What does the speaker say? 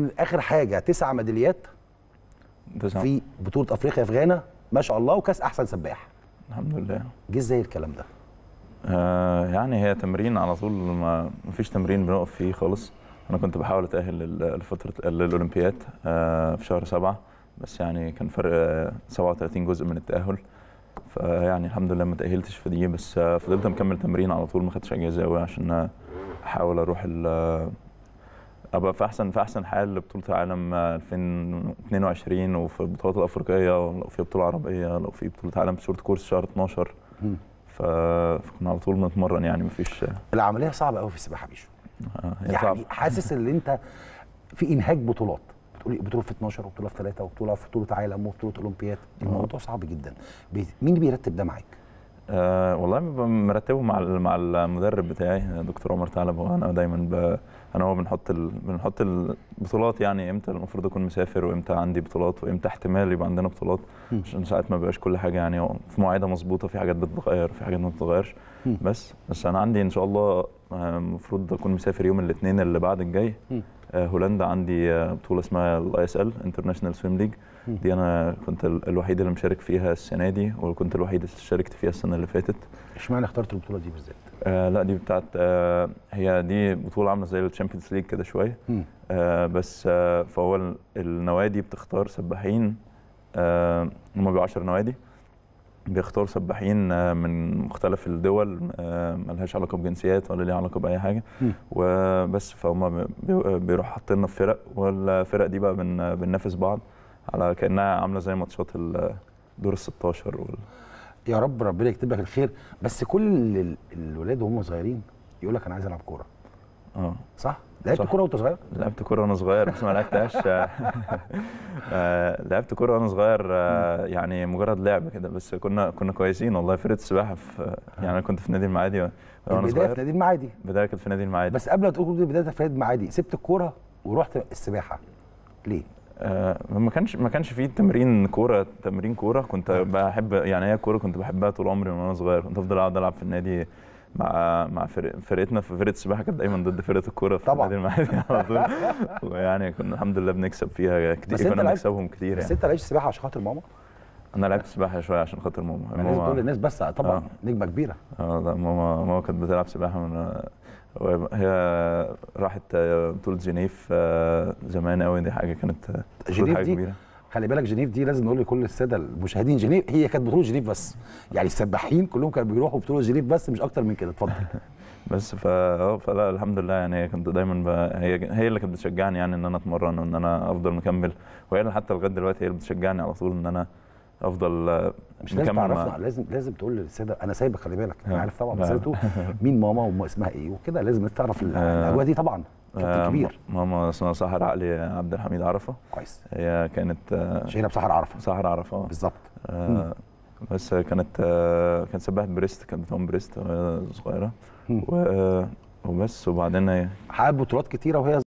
من اخر حاجه تسع ميداليات في بطوله افريقيا في غانا ما شاء الله وكاس احسن سباح الحمد لله جه ازاي الكلام ده آه يعني هي تمرين على طول ما فيش تمرين بنقف فيه خالص انا كنت بحاول اتاهل لفتره للاولمبياد آه في شهر سبعة بس يعني كان فرق 37 جزء من التاهل فيعني الحمد لله ما تاهلتش في دي بس آه، فضلت مكمل تمرين على طول ما خدتش اجازه قوي عشان احاول اروح ابقى في احسن في احسن حال لبطوله العالم 2022 وفي البطولات الافريقيه ولو في بطوله عربيه لو في بطوله عالم شورت كورس شهر 12 فكنا على طول بنتمرن يعني مفيش العمليه صعبه قوي في السباحه بيشو آه، يعني صعب. حاسس ان انت في انهاك بطولات بتقولي بطوله في 12 وبطوله في 3 وبطوله في بطوله عالم وبطوله اولمبياد آه. الموضوع صعب جدا مين بيرتب ده معاك؟ أه والله ببقى مرتبه مع مع المدرب بتاعي دكتور عمر ثعلب انا دايما ب... انا هو بنحط ال... بنحط البطولات يعني امتى المفروض اكون مسافر وامتى عندي بطولات وامتى احتمال يبقى عندنا بطولات عشان ساعات ما بقاش كل حاجه يعني في مواعيدها مظبوطه في حاجات بتتغير في حاجات ما بتتغيرش بس بس انا عندي ان شاء الله المفروض اكون مسافر يوم الاثنين اللي بعد الجاي آه، هولندا عندي آه، بطوله اسمها الاي اس ال انترناشونال سويم ليج دي انا كنت الوحيد اللي مشارك فيها السنه دي وكنت الوحيد اللي شاركت فيها السنه اللي فاتت اشمعنى اخترت البطوله دي بالذات آه لا دي بتاعت آه هي دي بطوله عامله زي الشامبيونز ليج كده شويه آه بس آه فهو النوادي بتختار سباحين آه هم بيبقوا 10 نوادي بيختار سباحين آه، من مختلف الدول آه، ملهاش علاقه بجنسيات ولا ليها علاقه باي حاجه وبس فهم بيروحوا حاطيننا في فرق والفرق دي بقى بننافس بعض على كانها عامله زي ماتشات الدور ال 16 وال... يا رب ربنا يكتب لك الخير بس كل الولاد وهم صغيرين يقول لك انا عايز العب كوره اه صح لعبت كوره وانت صغير؟ لعبت كوره وانا صغير بس ما لعبتهاش آه، لعبت كوره وانا صغير آه، يعني مجرد لعب كده بس كنا كنا كويسين والله فرقه السباحه في يعني كنت في نادي المعادي وانا صغير بدايه في نادي المعادي بدايه كانت في نادي المعادي بس قبل ما تقول بدايه في نادي المعادي سبت الكوره ورحت السباحه ليه؟ آه ما كانش ما كانش في تمرين كوره تمرين كوره كنت بحب يعني هي كوره كنت بحبها طول عمري وانا صغير كنت افضل اقعد العب في النادي مع مع فرق فرقتنا في فرقه السباحه كانت دايما ضد فرقه الكوره في طبعا المعادي على طول ويعني كنا الحمد لله بنكسب فيها كتير كنا بنكسبهم كتير يعني بس انت لعبت سباحه عشان خاطر ماما؟ انا لعبت سباحه شويه عشان خاطر ماما يعني الناس بتقول للناس بس طبعا آه. نجمه كبيره اه لا ماما ماما كانت بتلعب سباحه من هي راحت آه، بطوله جنيف آه، زمان قوي دي حاجه كانت آه، جنيف حاجة دي كبيرة. خلي بالك جنيف دي لازم نقول لكل الساده المشاهدين جنيف هي كانت بطوله جنيف بس يعني السباحين كلهم كانوا بيروحوا بطوله جنيف بس مش اكتر من كده اتفضل بس ف اه فلا الحمد لله يعني كنت دايما ب... هي هي اللي كانت بتشجعني يعني ان انا اتمرن وان انا افضل مكمل وهي اللي حتى لغايه دلوقتي هي اللي بتشجعني على طول ان انا افضل آه، مش لازم تعرفنا لازم لازم تقول للساده انا سايبك خلي بالك انا اه. عارف طبعا مسيرته مين ماما واسمها ايه وكده لازم تعرف الاجواء دي طبعا آه، كبير ماما اسمها سهر عقلي عبد الحميد عرفه كويس هي كانت آه، شهيره بسهر عرفه سهر عرفه اه بالظبط آه، بس كانت كانت سباحه بريست كانت بتعوم بريست صغيره وبس وبعدين حققت بطولات كتيره وهي